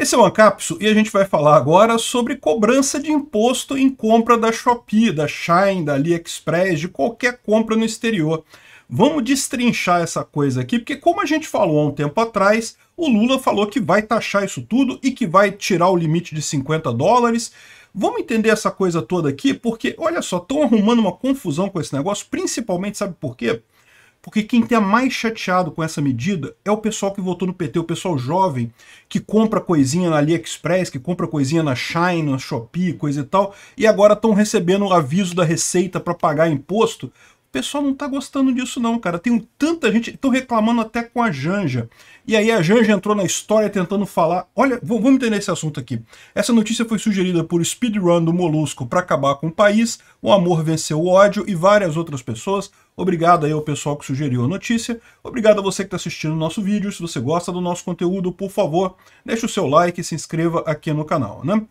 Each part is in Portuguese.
Esse é o Ancapsu e a gente vai falar agora sobre cobrança de imposto em compra da Shopee, da Shine, da AliExpress, de qualquer compra no exterior. Vamos destrinchar essa coisa aqui, porque como a gente falou há um tempo atrás, o Lula falou que vai taxar isso tudo e que vai tirar o limite de 50 dólares. Vamos entender essa coisa toda aqui, porque olha só, estão arrumando uma confusão com esse negócio, principalmente sabe por quê? porque quem está mais chateado com essa medida é o pessoal que votou no PT, o pessoal jovem que compra coisinha na AliExpress, que compra coisinha na Shine, na Shopee, coisa e tal, e agora estão recebendo aviso da Receita para pagar imposto. O pessoal não está gostando disso não, cara. Tem tanta gente, estão reclamando até com a Janja. E aí a Janja entrou na história tentando falar, olha, vamos entender esse assunto aqui. Essa notícia foi sugerida por Speedrun do Molusco para acabar com o país, o amor venceu o ódio e várias outras pessoas Obrigado aí ao pessoal que sugeriu a notícia. Obrigado a você que está assistindo o nosso vídeo. Se você gosta do nosso conteúdo, por favor, deixe o seu like e se inscreva aqui no canal, né?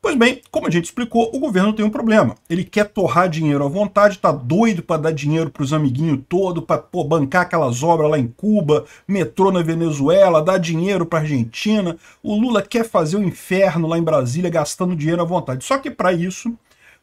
Pois bem, como a gente explicou, o governo tem um problema. Ele quer torrar dinheiro à vontade, Está doido para dar dinheiro para os amiguinhos todo, para bancar aquelas obras lá em Cuba, metrô na Venezuela, dar dinheiro para a Argentina. O Lula quer fazer o inferno lá em Brasília gastando dinheiro à vontade. Só que para isso,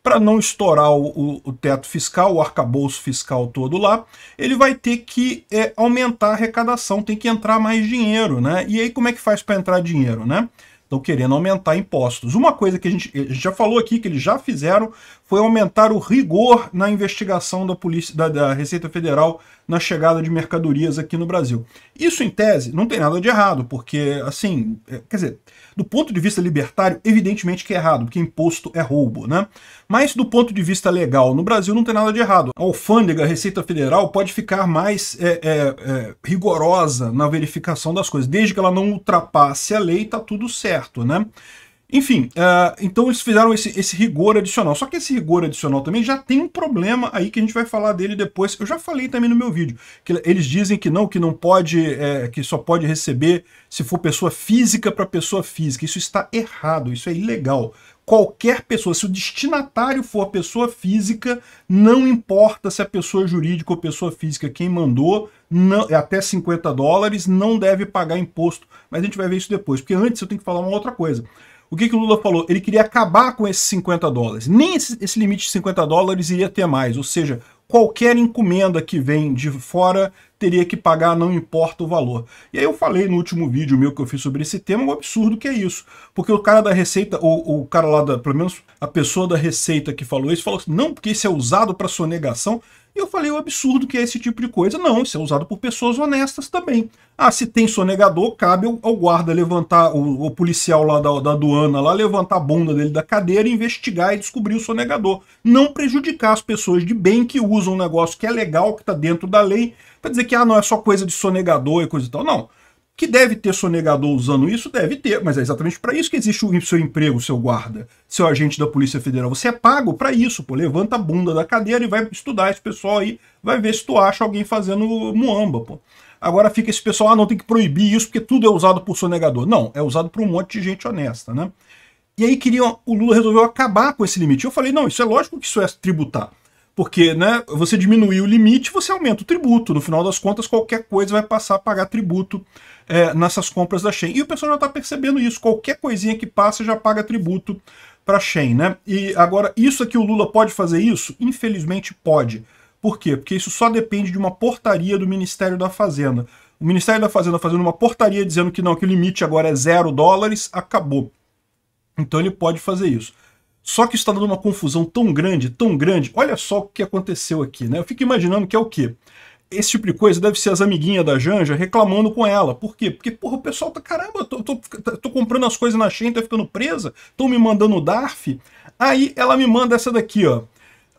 para não estourar o, o, teto fiscal, o arcabouço fiscal todo lá, ele vai ter que é, aumentar a arrecadação, tem que entrar mais dinheiro, né? E aí como é que faz para entrar dinheiro, né? Estão querendo aumentar impostos. Uma coisa que a gente, a gente, já falou aqui, que eles já fizeram, foi aumentar o rigor na investigação da, polícia, da, da Receita Federal na chegada de mercadorias aqui no Brasil. Isso, em tese, não tem nada de errado, porque, assim, é, quer dizer, do ponto de vista libertário, evidentemente que é errado, porque imposto é roubo, né? Mas do ponto de vista legal, no Brasil não tem nada de errado. A alfândega, a Receita Federal, pode ficar mais é, é, é, rigorosa na verificação das coisas, desde que ela não ultrapasse a lei, tá tudo certo, né? Enfim, uh, então eles fizeram esse, esse rigor adicional. Só que esse rigor adicional também já tem um problema aí que a gente vai falar dele depois. Eu já falei também no meu vídeo. que Eles dizem que não, que não pode, é, que só pode receber se for pessoa física para pessoa física. Isso está errado, isso é ilegal qualquer pessoa, se o destinatário for pessoa física, não importa se a é pessoa jurídica ou pessoa física, quem mandou, não, é até 50 dólares, não deve pagar imposto. Mas a gente vai ver isso depois, porque antes eu tenho que falar uma outra coisa o que, que o Lula falou? Ele queria acabar com esses 50 dólares. Nem esse, esse limite de 50 dólares iria ter mais, ou seja, qualquer encomenda que vem de fora teria que pagar, não importa o valor. E aí eu falei no último vídeo meu que eu fiz sobre esse tema, um absurdo que é isso. Porque o cara da Receita, ou o cara lá, da, pelo menos a pessoa da Receita que falou isso, falou assim, não, porque isso é usado para sonegação eu falei o é absurdo que é esse tipo de coisa. Não, isso é usado por pessoas honestas também. Ah, se tem sonegador, cabe ao, ao guarda levantar, o, o policial lá da, da aduana lá levantar a bunda dele da cadeira, investigar e descobrir o sonegador. Não prejudicar as pessoas de bem que usam um negócio que é legal, que está dentro da lei, para dizer que ah, não é só coisa de sonegador e coisa e tal. Não que deve ter sonegador usando isso? Deve ter, mas é exatamente para isso que existe o seu emprego, seu guarda, seu agente da Polícia Federal. Você é pago para isso, pô. Levanta a bunda da cadeira e vai estudar esse pessoal aí, vai ver se tu acha alguém fazendo muamba, pô. Agora fica esse pessoal, ah, não tem que proibir isso porque tudo é usado por sonegador. Não, é usado por um monte de gente honesta, né? E aí queria o Lula resolveu acabar com esse limite. Eu falei, não, isso é lógico que isso é tributar. Porque, né, você diminui o limite, você aumenta o tributo. No final das contas, qualquer coisa vai passar a pagar tributo é, nessas compras da Shen. E o pessoal já está percebendo isso. Qualquer coisinha que passa já paga tributo para a Shen, né? E agora, isso aqui o Lula pode fazer isso? Infelizmente pode. Por quê? Porque isso só depende de uma portaria do Ministério da Fazenda. O Ministério da Fazenda fazendo uma portaria dizendo que não, que o limite agora é zero dólares, acabou. Então ele pode fazer isso. Só que isso está dando uma confusão tão grande, tão grande. Olha só o que aconteceu aqui, né? Eu fico imaginando que é o quê? Esse tipo de coisa deve ser as amiguinhas da Janja reclamando com ela. Por quê? Porque, porra, o pessoal tá, caramba, tô, tô, tô comprando as coisas na Shein, tá ficando presa, tô me mandando o DARF. Aí ela me manda essa daqui, ó.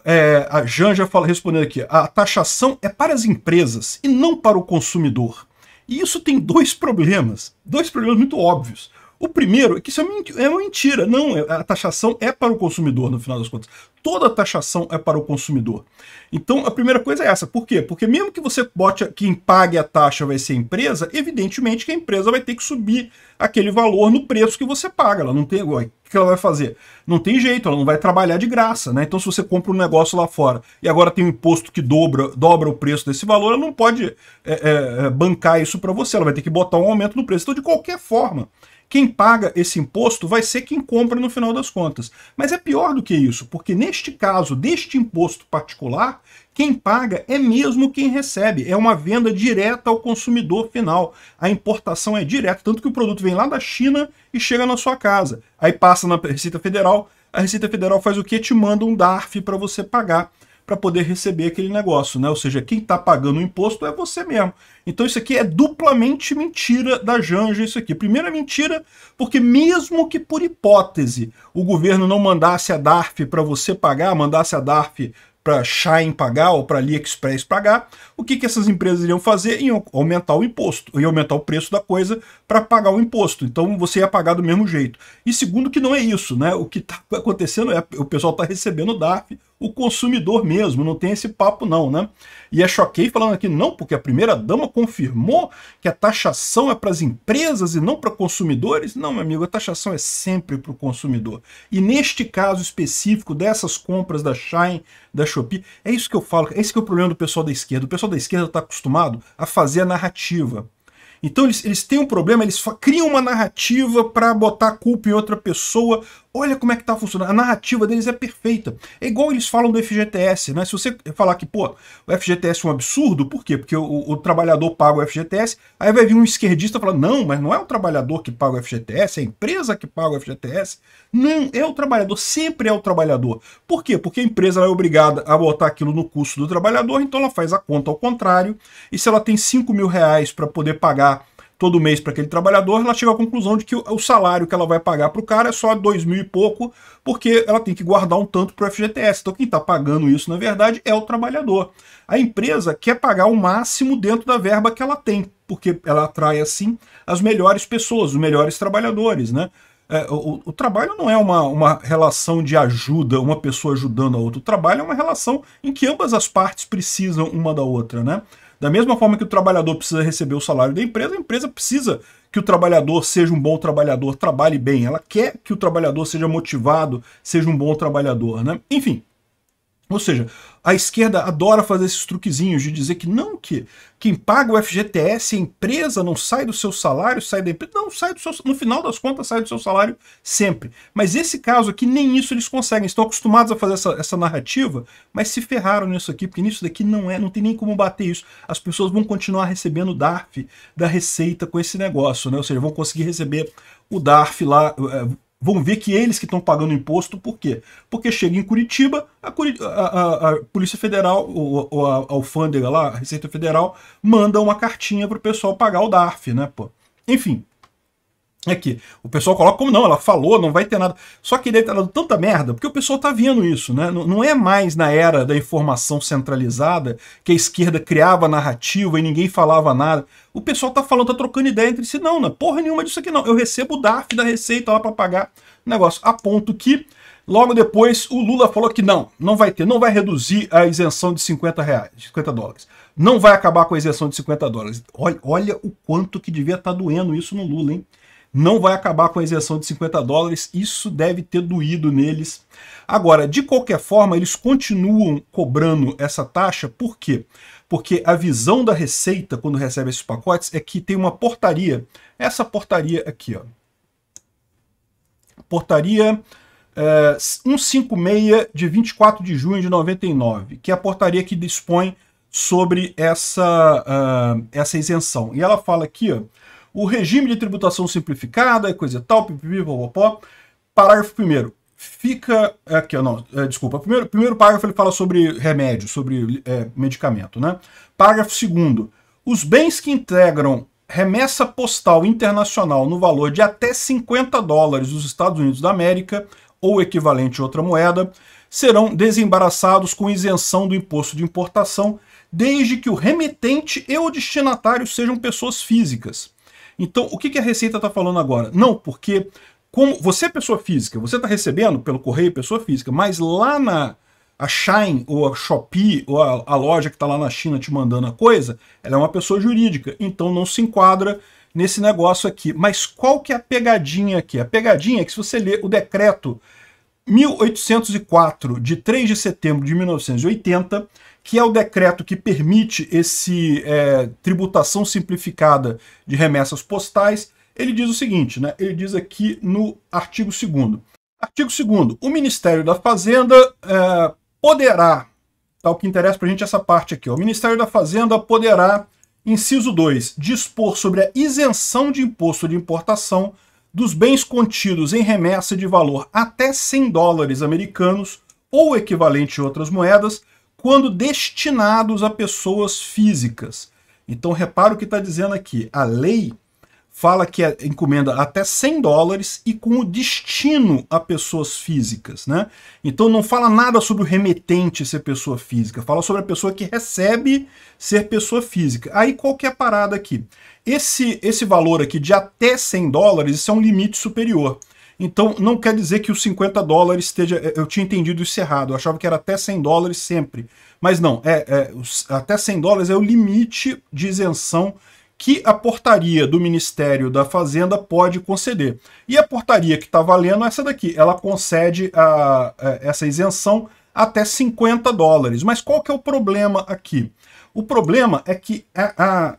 É, a Janja fala, respondendo aqui, a taxação é para as empresas e não para o consumidor. E isso tem dois problemas, dois problemas muito óbvios. O primeiro é que isso é, é uma mentira. Não, é, a taxação é para o consumidor, no final das contas. Toda taxação é para o consumidor. Então, a primeira coisa é essa. Por quê? Porque mesmo que você bote quem pague a taxa vai ser a empresa, evidentemente que a empresa vai ter que subir aquele valor no preço que você paga. Ela não tem. O que ela vai fazer? Não tem jeito, ela não vai trabalhar de graça, né? Então, se você compra um negócio lá fora e agora tem um imposto que dobra, dobra o preço desse valor, ela não pode é, é, é bancar isso para você. Ela vai ter que botar um aumento no preço. Então, de qualquer forma, quem paga esse imposto vai ser quem compra no final das contas. Mas é pior do que isso, porque neste caso deste imposto particular, quem paga é mesmo quem recebe. É uma venda direta ao consumidor final. A importação é direta, tanto que o produto vem lá da China e chega na sua casa. Aí passa na Receita Federal, a Receita Federal faz o que? Te manda um DARF para você pagar para poder receber aquele negócio, né? Ou seja, quem está pagando o imposto é você mesmo. Então isso aqui é duplamente mentira da Janja, isso aqui. Primeira mentira, porque mesmo que por hipótese o governo não mandasse a DARF para você pagar, mandasse a DARF para Shine pagar ou para AliExpress pagar, o que, que essas empresas iriam fazer? Iam aumentar o imposto, iam aumentar o preço da coisa para pagar o imposto. Então você ia pagar do mesmo jeito. E segundo que não é isso, né? O que está acontecendo é o pessoal está recebendo DARF, o consumidor mesmo, não tem esse papo não, né? E é choquei falando aqui, não, porque a primeira-dama confirmou que a taxação é para as empresas e não para consumidores. Não, meu amigo, a taxação é sempre para o consumidor. E neste caso específico dessas compras da Shine, da Shopee, é isso que eu falo, é isso que é o problema do pessoal da esquerda. O pessoal da esquerda está acostumado a fazer a narrativa. Então eles, eles têm um problema, eles criam uma narrativa para botar a culpa em outra pessoa Olha como é que tá funcionando. A narrativa deles é perfeita. É igual eles falam do FGTS, né? Se você falar que, pô, o FGTS é um absurdo, por quê? Porque o, o trabalhador paga o FGTS, aí vai vir um esquerdista falar, não, mas não é o trabalhador que paga o FGTS, é a empresa que paga o FGTS. Não, é o trabalhador, sempre é o trabalhador. Por quê? Porque a empresa é obrigada a botar aquilo no custo do trabalhador, então ela faz a conta ao contrário, e se ela tem 5 mil reais para poder pagar todo mês para aquele trabalhador, ela chega à conclusão de que o salário que ela vai pagar para o cara é só dois mil e pouco, porque ela tem que guardar um tanto para o FGTS. Então quem está pagando isso, na verdade, é o trabalhador. A empresa quer pagar o máximo dentro da verba que ela tem, porque ela atrai, assim, as melhores pessoas, os melhores trabalhadores, né? É, o, o, trabalho não é uma, uma relação de ajuda, uma pessoa ajudando a outra. O trabalho é uma relação em que ambas as partes precisam uma da outra, né? Da mesma forma que o trabalhador precisa receber o salário da empresa, a empresa precisa que o trabalhador seja um bom trabalhador, trabalhe bem. Ela quer que o trabalhador seja motivado, seja um bom trabalhador, né? Enfim. Ou seja, a esquerda adora fazer esses truquezinhos de dizer que não, que quem paga o FGTS, a empresa, não sai do seu salário, sai da empresa. Não, sai do seu, no final das contas, sai do seu salário sempre. Mas esse caso aqui, nem isso eles conseguem. Estão acostumados a fazer essa, essa narrativa, mas se ferraram nisso aqui, porque nisso daqui não é, não tem nem como bater isso. As pessoas vão continuar recebendo DARF da Receita com esse negócio, né? Ou seja, vão conseguir receber o DARF lá. Eh, vão ver que eles que estão pagando imposto, por quê? Porque chega em Curitiba, a, a, a Polícia Federal, ou, ou, a alfândega lá, a Receita Federal, manda uma cartinha pro pessoal pagar o DARF, né, pô? Enfim, é que o pessoal coloca como não, ela falou, não vai ter nada. Só que ele tá dando tanta merda, porque o pessoal tá vendo isso, né? Não, não é mais na era da informação centralizada que a esquerda criava narrativa e ninguém falava nada. O pessoal tá falando, tá trocando ideia entre si. Não, não é porra nenhuma disso aqui não. Eu recebo o DARF da Receita lá para pagar o negócio. A ponto que, logo depois, o Lula falou que não, não vai ter, não vai reduzir a isenção de 50 reais, 50 dólares não vai acabar com a isenção de 50 dólares. Olha, olha o quanto que devia estar tá doendo isso no Lula, hein? não vai acabar com a isenção de 50 dólares, isso deve ter doído neles. Agora, de qualquer forma, eles continuam cobrando essa taxa, por quê? Porque a visão da Receita, quando recebe esses pacotes, é que tem uma portaria, essa portaria aqui, ó. Portaria é, eh, 156 de 24 de junho de 99, que é a portaria que dispõe sobre essa, uh, essa isenção. E ela fala aqui, ó, o regime de tributação simplificada, coisa tal, pipipi, popopó. Parágrafo primeiro. Fica. É, aqui, não, é, desculpa. Primeiro, primeiro parágrafo ele fala sobre remédio, sobre é, medicamento, né? Parágrafo segundo. Os bens que integram remessa postal internacional no valor de até 50 dólares dos Estados Unidos da América ou equivalente a outra moeda serão desembaraçados com isenção do imposto de importação, desde que o remetente e o destinatário sejam pessoas físicas. Então, o que, que a Receita está falando agora? Não, porque como você é pessoa física, você está recebendo pelo correio pessoa física, mas lá na a Shine ou a Shopee ou a, a loja que está lá na China te mandando a coisa, ela é uma pessoa jurídica, então não se enquadra nesse negócio aqui. Mas qual que é a pegadinha aqui? A pegadinha é que se você ler o decreto 1804, de 3 de setembro de 1980, que é o decreto que permite esse é, tributação simplificada de remessas postais, ele diz o seguinte, né? ele diz aqui no artigo 2 Artigo 2 o Ministério da Fazenda é, poderá, tá, o que interessa para a gente é essa parte aqui, ó, o Ministério da Fazenda poderá, inciso 2, dispor sobre a isenção de imposto de importação dos bens contidos em remessa de valor até 100 dólares americanos ou equivalente em outras moedas, quando destinados a pessoas físicas. Então repara o que está dizendo aqui. A lei fala que é encomenda até 100 dólares e com o destino a pessoas físicas, né? Então não fala nada sobre o remetente ser pessoa física, fala sobre a pessoa que recebe ser pessoa física. Aí qual que é a parada aqui? Esse, esse valor aqui de até 100 dólares, isso é um limite superior. Então não quer dizer que os 50 dólares esteja... Eh, eu tinha entendido isso errado, eu achava que era até 100 dólares sempre. Mas não, é, é até 100 dólares é o limite de isenção que a portaria do Ministério da Fazenda pode conceder. E a portaria que está valendo é essa daqui. Ela concede a, a, essa isenção até 50 dólares. Mas qual que é o problema aqui? O problema é que a, a,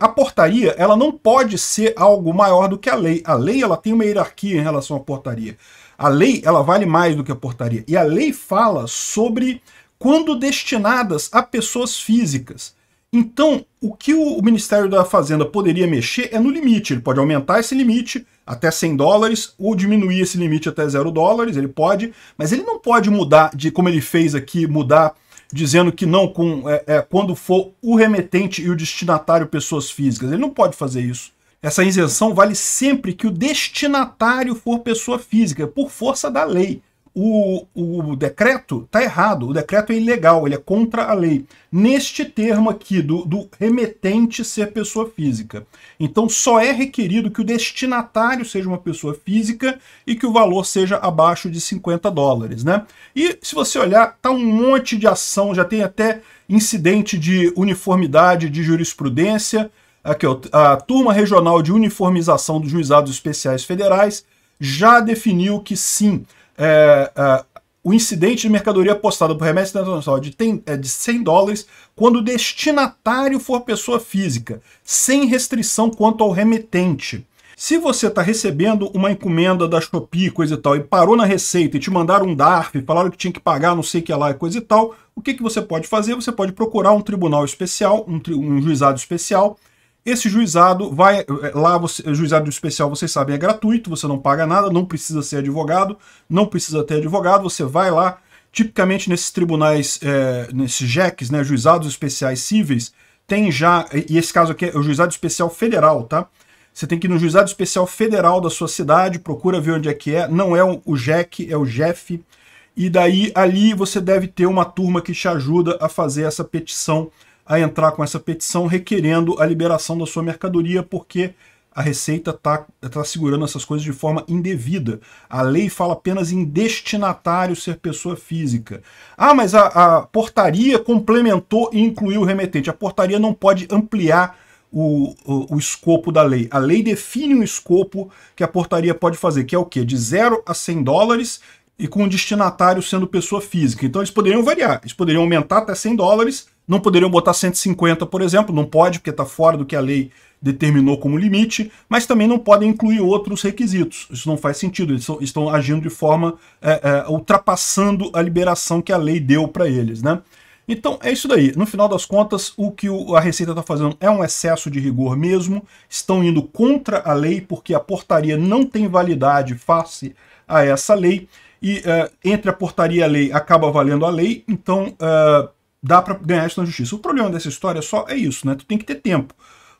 a portaria ela não pode ser algo maior do que a lei. A lei ela tem uma hierarquia em relação à portaria. A lei ela vale mais do que a portaria. E a lei fala sobre quando destinadas a pessoas físicas. Então, o que o Ministério da Fazenda poderia mexer é no limite. Ele pode aumentar esse limite até 100 dólares ou diminuir esse limite até 0 dólares, ele pode, mas ele não pode mudar, de como ele fez aqui, mudar dizendo que não com é, é, quando for o remetente e o destinatário pessoas físicas. Ele não pode fazer isso. Essa isenção vale sempre que o destinatário for pessoa física, por força da lei o, o decreto está errado, o decreto é ilegal, ele é contra a lei. Neste termo aqui, do, do remetente ser pessoa física. Então só é requerido que o destinatário seja uma pessoa física e que o valor seja abaixo de 50 dólares, né? E se você olhar, tá um monte de ação, já tem até incidente de uniformidade de jurisprudência, aqui ó, a Turma Regional de Uniformização dos Juizados Especiais Federais já definiu que sim, é, é, o incidente de mercadoria postada por remessa internacional de, tem, é, de 100 dólares quando o destinatário for pessoa física, sem restrição quanto ao remetente. Se você está recebendo uma encomenda da Shopee, coisa e tal, e parou na receita e te mandaram um DARF, falaram que tinha que pagar não sei o que lá, coisa e tal, o que, que você pode fazer? Você pode procurar um tribunal especial, um, tri, um juizado especial, esse juizado vai eh, lá, você, eh, juizado especial, vocês sabem, é gratuito, você não paga nada, não precisa ser advogado, não precisa ter advogado, você vai lá. Tipicamente nesses tribunais, é, nesses JECs, né, juizados especiais cíveis, tem já, e esse caso aqui é o juizado especial federal, tá? Você tem que ir no juizado especial federal da sua cidade, procura ver onde é que é, não é o JEC, é o JEF, e daí ali você deve ter uma turma que te ajuda a fazer essa petição a entrar com essa petição requerendo a liberação da sua mercadoria, porque a Receita está tá segurando essas coisas de forma indevida. A lei fala apenas em destinatário ser pessoa física. Ah, mas a, a portaria complementou e incluiu o remetente. A portaria não pode ampliar o, o, o, escopo da lei. A lei define um escopo que a portaria pode fazer, que é o quê? De 0 a 100 dólares e com o destinatário sendo pessoa física. Então eles poderiam variar, eles poderiam aumentar até 100 dólares, não poderiam botar 150, por exemplo, não pode porque está fora do que a lei determinou como limite, mas também não podem incluir outros requisitos. Isso não faz sentido, eles estão agindo de forma é, é, ultrapassando a liberação que a lei deu para eles. Né? Então é isso daí. No final das contas, o que a Receita está fazendo é um excesso de rigor mesmo. Estão indo contra a lei porque a portaria não tem validade face a essa lei e uh, entre a portaria e a lei acaba valendo a lei, então uh, dá para ganhar isso na justiça. O problema dessa história só é isso, né? Tu tem que ter tempo,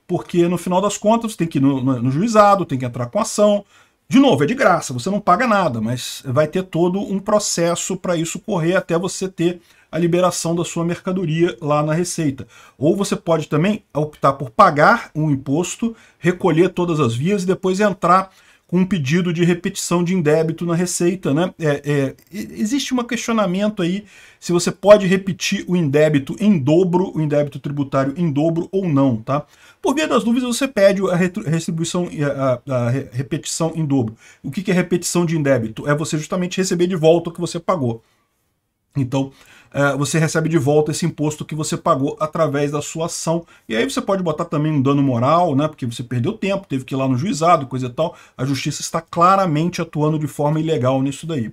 porque no final das contas tem que ir no, no, no juizado, tem que entrar com ação. De novo, é de graça, você não paga nada, mas vai ter todo um processo para isso correr até você ter a liberação da sua mercadoria lá na Receita. Ou você pode também optar por pagar um imposto, recolher todas as vias e depois entrar com um pedido de repetição de indébito na Receita. Né? É, é, existe um questionamento aí se você pode repetir o indébito em dobro, o indébito tributário em dobro ou não. Tá? Por via das dúvidas, você pede a restribuição, a, a, a repetição em dobro. O que, é repetição de indébito? É você justamente receber de volta o que você pagou. Então, é, você recebe de volta esse imposto que você pagou através da sua ação. E aí você pode botar também um dano moral, né? Porque você perdeu tempo, teve que ir lá no juizado, coisa e tal. A justiça está claramente atuando de forma ilegal nisso daí.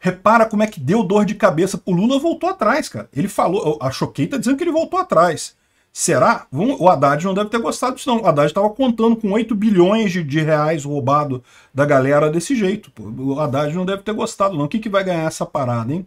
Repara como é que deu dor de cabeça. O Lula voltou atrás, cara. Ele falou, a Choquei tá dizendo que ele voltou atrás. Será? O Haddad não deve ter gostado disso, não. O Haddad estava contando com 8 bilhões de, de, reais roubado da galera desse jeito. Pô. O Haddad não deve ter gostado, não. O que, que vai ganhar essa parada, hein?